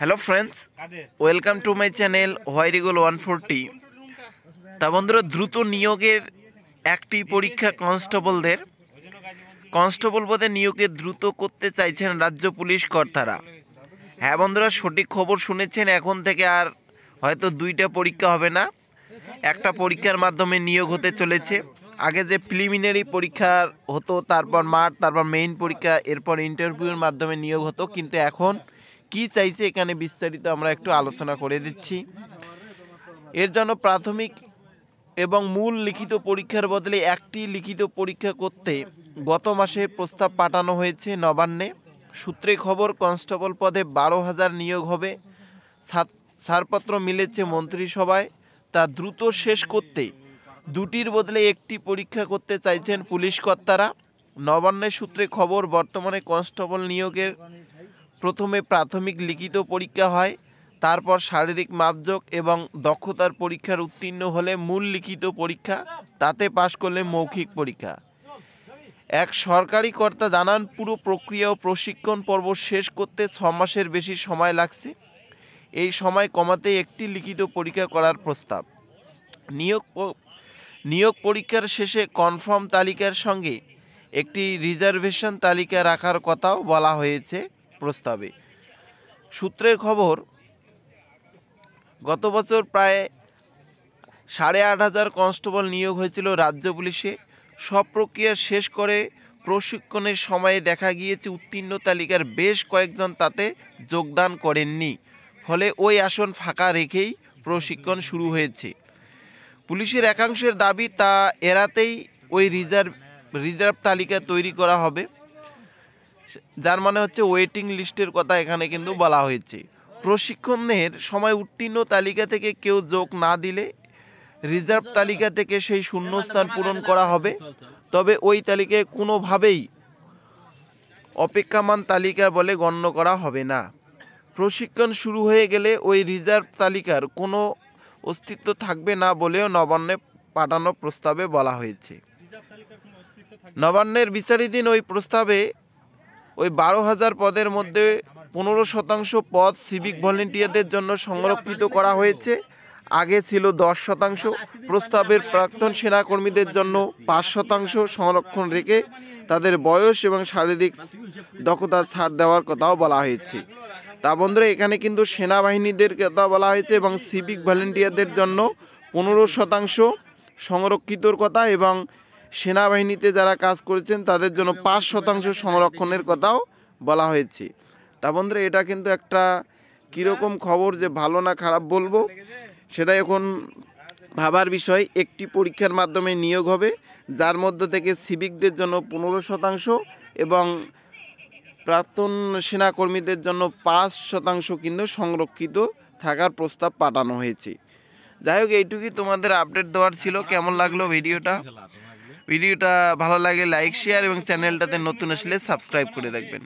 hello friends welcome to my channel হোয়াইরিগোল one forty তা বন্ধুরা দ্রুত নিয়োগের একটি পরীক্ষা কনস্টেবলদের কনস্টেবল পদে নিয়োগে দ্রুত করতে চাইছেন রাজ্য পুলিশ কর্তারা হ্যাঁ বন্ধুরা সঠিক খবর শুনেছেন এখন থেকে আর হয়তো দুইটা পরীক্ষা হবে না একটা পরীক্ষার মাধ্যমে নিয়োগ হতে চলেছে আগে যে প্রিলিমিনারি পরীক্ষা হতো তারপর মাঠ তারপর মেইন পরীক্ষা এরপর ইন্টারভিউর মাধ্যমে নিয়োগ হতো কিন্তু এখন কি চাইছে এখানে বিস্তারিত আমরা একটু আলোচনা করে দিচ্ছি এর জন্য প্রাথমিক এবং মূল লিখিত পরীক্ষার বদলে একটি লিখিত পরীক্ষা করতে গত মাসে প্রস্তাব পাঠানো হয়েছে নবান্নে সূত্রে খবর কনস্টেবল পদে বারো হাজার নিয়োগ হবে ছাড়পত্র মিলেছে মন্ত্রিসভায় তা দ্রুত শেষ করতে দুটির বদলে একটি পরীক্ষা করতে চাইছেন পুলিশ কর্তারা নবান্নের সূত্রে খবর বর্তমানে কনস্টেবল নিয়োগের প্রথমে প্রাথমিক লিখিত পরীক্ষা হয় তারপর শারীরিক মাপযোগ এবং দক্ষতার পরীক্ষার উত্তীর্ণ হলে মূল লিখিত পরীক্ষা তাতে পাশ করলে মৌখিক পরীক্ষা এক সরকারি কর্তা জানান পুরো প্রক্রিয়া ও প্রশিক্ষণ পর্ব শেষ করতে ছ মাসের বেশি সময় লাগছে এই সময় কমাতে একটি লিখিত পরীক্ষা করার প্রস্তাব নিয়োগ নিয়োগ পরীক্ষার শেষে কনফার্ম তালিকার সঙ্গে একটি রিজার্ভেশন তালিকা রাখার কথাও বলা হয়েছে প্রস্তাবে সূত্রের খবর গত বছর প্রায় সাড়ে আট হাজার কনস্টেবল নিয়োগ হয়েছিল রাজ্য পুলিশে সব প্রক্রিয়া শেষ করে প্রশিক্ষণের সময়ে দেখা গিয়েছে উত্তীর্ণ তালিকার বেশ কয়েকজন তাতে যোগদান করেননি ফলে ওই আসন ফাঁকা রেখেই প্রশিক্ষণ শুরু হয়েছে পুলিশের একাংশের দাবি তা এড়াতেই ওই রিজার্ভ রিজার্ভ তালিকা তৈরি করা হবে যার মানে হচ্ছে ওয়েটিং লিস্টের কথা এখানে কিন্তু বলা হয়েছে প্রশিক্ষণের সময় উত্তীর্ণ তালিকা থেকে কেউ যোগ না দিলে রিজার্ভ তালিকা থেকে সেই শূন্যস্থান পূরণ করা হবে তবে ওই তালিকায় কোনোভাবেই অপেক্ষামান তালিকা বলে গণ্য করা হবে না প্রশিক্ষণ শুরু হয়ে গেলে ওই রিজার্ভ তালিকার কোনো অস্তিত্ব থাকবে না বলেও নবান্নে পাঠানো প্রস্তাবে বলা হয়েছে নবান্নের দিন ওই প্রস্তাবে ওই বারো হাজার পদের মধ্যে পনেরো শতাংশ পদ সিভিক ভলেন্টিয়ারদের জন্য সংরক্ষিত করা হয়েছে আগে ছিল দশ শতাংশ প্রস্তাবের প্রাক্তন সেনাকর্মীদের জন্য পাঁচ শতাংশ সংরক্ষণ রেখে তাদের বয়স এবং শারীরিক দক্ষতা ছাড় দেওয়ার কথাও বলা হয়েছে তা বন্ধুরা এখানে কিন্তু সেনাবাহিনীদের কথা বলা হয়েছে এবং সিভিক ভলেন্টিয়ারদের জন্য পনেরো শতাংশ সংরক্ষিতর কথা এবং সেনাবাহিনীতে যারা কাজ করেছেন তাদের জন্য পাঁচ শতাংশ সংরক্ষণের কথাও বলা হয়েছে তা বন্ধুরা এটা কিন্তু একটা কীরকম খবর যে ভালো না খারাপ বলবো সেটা এখন ভাবার বিষয় একটি পরীক্ষার মাধ্যমে নিয়োগ হবে যার মধ্য থেকে সিভিকদের জন্য পনেরো শতাংশ এবং প্রাক্তন সেনাকর্মীদের জন্য পাঁচ শতাংশ কিন্তু সংরক্ষিত থাকার প্রস্তাব পাঠানো হয়েছে যাই হোক এইটুকুই তোমাদের আপডেট দেওয়ার ছিল কেমন লাগলো ভিডিওটা ভিডিওটা ভালো লাগে লাইক শেয়ার এবং চ্যানেলটাতে নতুন আসলে সাবস্ক্রাইব করে রাখবেন